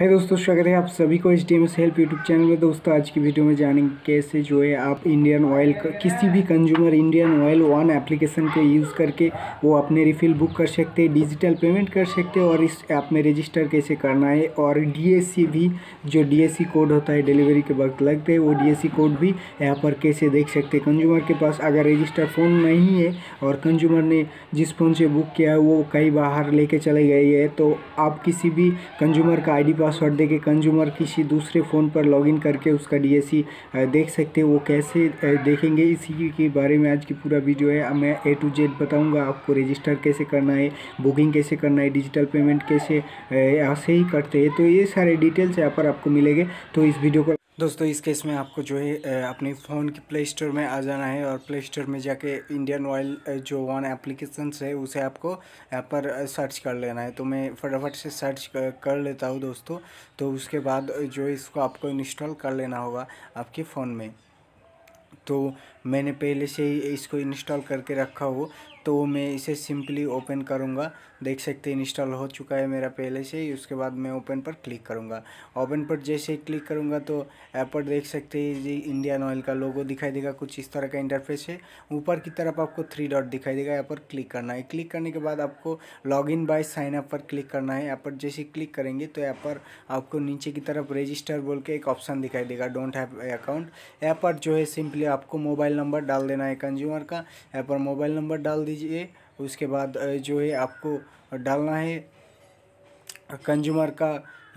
है दोस्तों स्वागत है आप सभी को H D M S help YouTube channel में दोस्तों आज की वीडियो में जानेंगे कैसे जो है आप इंडियन ऑयल किसी भी consumer Indian Oil one application को यूज़ करके वो अपने रिफ़िल बुक कर सकते हैं डिजिटल पेमेंट कर सकते हैं और इस ऐप में रजिस्टर कैसे करना है और डी भी जो डी कोड होता है डिलीवरी के वक्त लगते हैं वो डी कोड भी यहाँ पर कैसे देख सकते हैं कंज्यूमर के पास अगर रजिस्टर फ़ोन नहीं है और कंज्यूमर ने जिस फ़ोन से बुक किया है वो कहीं बाहर लेके चले गए है तो आप किसी भी कंज्यूमर का आई पासवर्ड दे के कंज्यूमर किसी दूसरे फ़ोन पर लॉगिन करके उसका डीएससी देख सकते हैं वो कैसे देखेंगे इसी के बारे में आज की पूरा वीडियो है मैं ए टू जेड बताऊँगा आपको रजिस्टर कैसे करना है बुकिंग कैसे करना है डिजिटल पेमेंट कैसे ऐसे ही करते हैं तो ये सारे डिटेल्स यहाँ पर आपको मिलेंगे तो इस वीडियो को दोस्तों इस केस में आपको जो है अपने फ़ोन के प्ले स्टोर में आ जाना है और प्ले स्टोर में जाके इंडियन ऑयल जो वन एप्लीकेशन है उसे आपको पर सर्च कर लेना है तो मैं फटाफट से सर्च कर लेता हूँ दोस्तों तो उसके बाद जो है इसको आपको इंस्टॉल कर लेना होगा आपके फ़ोन में तो मैंने पहले से ही इसको इंस्टॉल करके रखा हो तो मैं इसे सिंपली ओपन करूँगा देख सकते हैं इंस्टॉल हो चुका है मेरा पहले से ही उसके बाद मैं ओपन पर क्लिक करूँगा ओपन पर जैसे ही क्लिक करूँगा तो ऐप पर देख सकते हैं जी इंडियन ऑयल का लोगो दिखाई देगा कुछ इस तरह का इंटरफेस है ऊपर की तरफ आपको थ्री डॉट दिखाई देगा यहाँ पर क्लिक करना है क्लिक करने के बाद आपको log in by sign up पर क्लिक करना है यहाँ पर जैसे क्लिक करेंगे तो ऐप पर आपको नीचे की तरफ रजिस्टर बोल के एक ऑप्शन दिखाई देगा डोंट हैव अकाउंट ऐप पर जो है सिंपली आपको मोबाइल नंबर डाल देना है कंज्यूमर का ऐप पर मोबाइल नंबर डाल दीजिए दीजिए उसके बाद जो है आपको डालना है कंज्यूमर का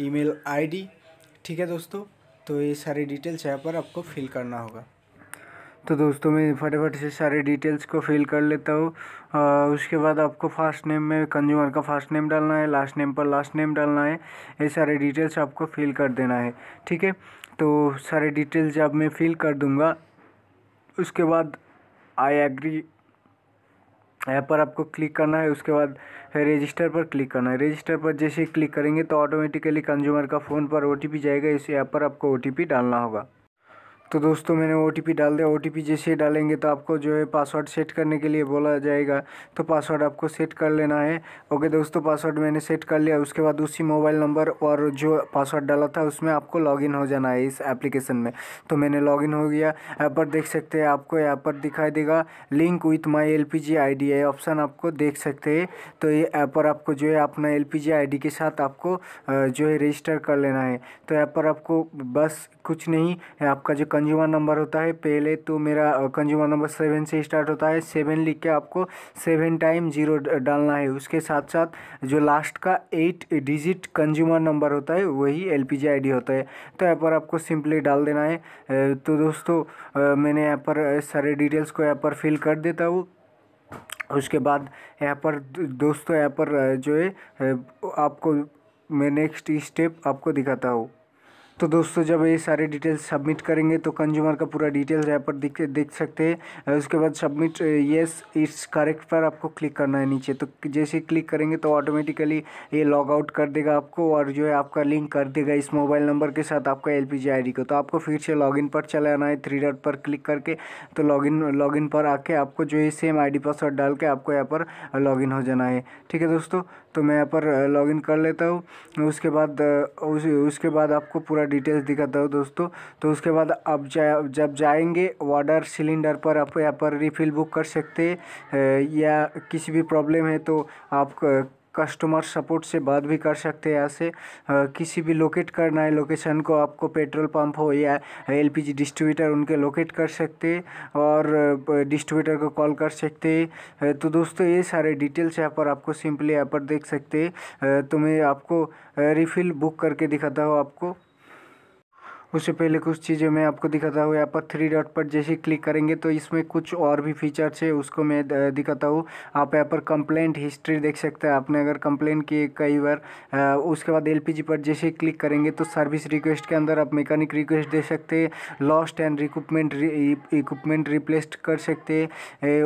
ईमेल आईडी ठीक है दोस्तों तो ये सारी डिटेल्स यहाँ पर आपको फिल करना होगा तो दोस्तों मैं फटाफट से सारे डिटेल्स को फिल कर लेता हूँ उसके बाद आपको फर्स्ट नेम में कंज्यूमर का फर्स्ट नेम डालना है लास्ट नेम पर लास्ट नेम डालना है ये सारे डिटेल्स आपको फिल कर देना है ठीक है तो सारे डिटेल्स जब मैं फिल कर दूँगा उसके बाद आई एग्री ऐप पर आपको क्लिक करना है उसके बाद रजिस्टर पर क्लिक करना है रजिस्टर पर जैसे क्लिक करेंगे तो ऑटोमेटिकली कंज्यूमर का फ़ोन पर ओ जाएगा इस ऐप पर आपको ओ डालना होगा तो दोस्तों मैंने ओ डाल दिया ओ जैसे ही डालेंगे तो आपको जो है पासवर्ड सेट करने के लिए बोला जाएगा तो पासवर्ड आपको सेट कर लेना है ओके दोस्तों पासवर्ड मैंने सेट कर लिया उसके बाद उसी मोबाइल नंबर और जो पासवर्ड डाला था उसमें आपको लॉगिन हो जाना है इस एप्लीकेशन में तो मैंने लॉगिन हो गया यहाँ पर देख सकते हैं आपको यहाँ पर दिखाई देगा link with my L P ये ऑप्शन आपको देख सकते हैं तो ये ऐप पर आपको जो है अपना एल पी के साथ आपको जो है रजिस्टर कर लेना है तो ऐप पर आपको बस कुछ नहीं आपका जो कंज्यूमर नंबर होता है पहले तो मेरा कंज्यूमर नंबर सेवन से स्टार्ट होता है सेवन लिख के आपको सेवन टाइम जीरो डालना है उसके साथ साथ जो लास्ट का एट डिजिट कंज्यूमर नंबर होता है वही एल पी होता है तो यहाँ पर आपको सिंपली डाल देना है तो दोस्तों मैंने यहाँ पर सारे डिटेल्स को यहाँ पर फिल कर देता हूँ उसके बाद यहाँ पर दोस्तों यहाँ पर जो है आपको मैं नेक्स्ट स्टेप आपको दिखाता हूँ तो दोस्तों जब ये सारे डिटेल्स सबमिट करेंगे तो कंज्यूमर का पूरा डिटेल्स यहाँ पर दिख देख सकते हैं उसके बाद सबमिट येस इट्स करेक्ट पर आपको क्लिक करना है नीचे तो जैसे क्लिक करेंगे तो ऑटोमेटिकली ये लॉग आउट कर देगा आपको और जो है आपका लिंक कर देगा इस मोबाइल नंबर के साथ आपका एल पी को तो आपको फिर से लॉग पर चले आना है थ्री डॉट पर क्लिक करके तो लॉगिन लॉगिन पर आके आपको जो है सेम आई पासवर्ड डाल के आपको यहाँ पर लॉग हो जाना है ठीक है दोस्तों तो मैं यहाँ पर लॉग कर लेता हूँ उसके बाद उसके बाद आपको पूरा डिटेल्स दिखाता हूँ दोस्तों तो उसके बाद अब जा जब जाएंगे वाटर सिलेंडर पर आप यहाँ पर रिफ़िल बुक कर सकते या किसी भी प्रॉब्लम है तो आप कस्टमर सपोर्ट से बात भी कर सकते हैं यहाँ से किसी भी लोकेट करना है लोकेशन को आपको पेट्रोल पंप हो या एलपीजी डिस्ट्रीब्यूटर उनके लोकेट कर सकते और डिस्ट्रीब्यूटर को कॉल कर सकते तो दोस्तों ये सारे डिटेल्स यहाँ पर आपको सिंपली यहाँ पर देख सकते तो मैं आपको रिफ़िल बुक करके दिखाता हूँ आपको उससे पहले कुछ चीज़ें मैं आपको दिखाता हूँ यहाँ पर थ्री डॉट पर जैसे क्लिक करेंगे तो इसमें कुछ और भी फीचर्स है उसको मैं दिखाता हूँ आप यहाँ पर कंप्लेंट हिस्ट्री देख सकते हैं आपने अगर कंप्लेंट किए कई बार उसके बाद एल पर जैसे क्लिक करेंगे तो सर्विस रिक्वेस्ट के अंदर आप मैकेनिक रिक्वेस्ट दे सकते हैं lost and equipment equipment replaced कर सकते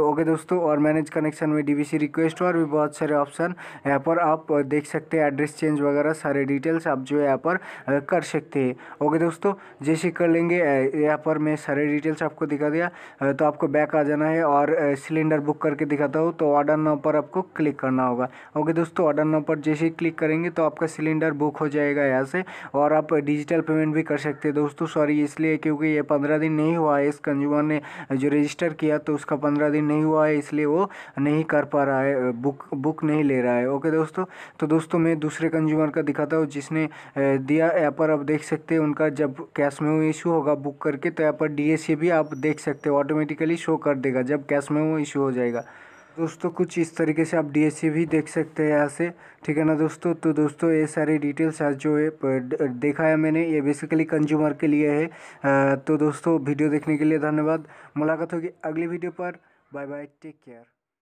ओके दोस्तों और मैनेज कनेक्शन में डी रिक्वेस्ट और भी बहुत सारे ऑप्शन यहाँ पर आप देख सकते हैं एड्रेस चेंज वगैरह सारे डिटेल्स आप जो है यहाँ पर कर सकते हैं ओके दोस्तों जैसे कर लेंगे यहाँ पर मैं सारे डिटेल्स आपको दिखा दिया तो आपको बैक आ जाना है और सिलेंडर बुक करके दिखाता हूँ तो ऑर्डर नंबर पर आपको क्लिक करना होगा ओके दोस्तों ऑर्डर नंबर पर जैसे क्लिक करेंगे तो आपका सिलेंडर बुक हो जाएगा यहाँ से और आप डिजिटल पेमेंट भी कर सकते हैं दोस्तों सॉरी इसलिए क्योंकि ये पंद्रह दिन नहीं हुआ है इस कंज्यूमर ने जो रजिस्टर किया तो उसका पंद्रह दिन नहीं हुआ है इसलिए वो नहीं कर पा रहा है बुक बुक नहीं ले रहा है ओके दोस्तों तो दोस्तों मैं दूसरे कंज्यूमर का दिखाता हूँ जिसने दिया यहाँ पर आप देख सकते हैं उनका जब कैश में वो इशू होगा बुक करके तो यहाँ पर डी भी आप देख सकते हो ऑटोमेटिकली शो कर देगा जब कैश में वो इशू हो जाएगा दोस्तों कुछ इस तरीके से आप डी भी देख सकते हैं यहाँ से ठीक है ना दोस्तों तो दोस्तों ये सारी डिटेल्स आज जो है देखा है मैंने ये बेसिकली कंज्यूमर के लिए है तो दोस्तों वीडियो देखने के लिए धन्यवाद मुलाकात होगी अगली वीडियो पर बाय बाय टेक केयर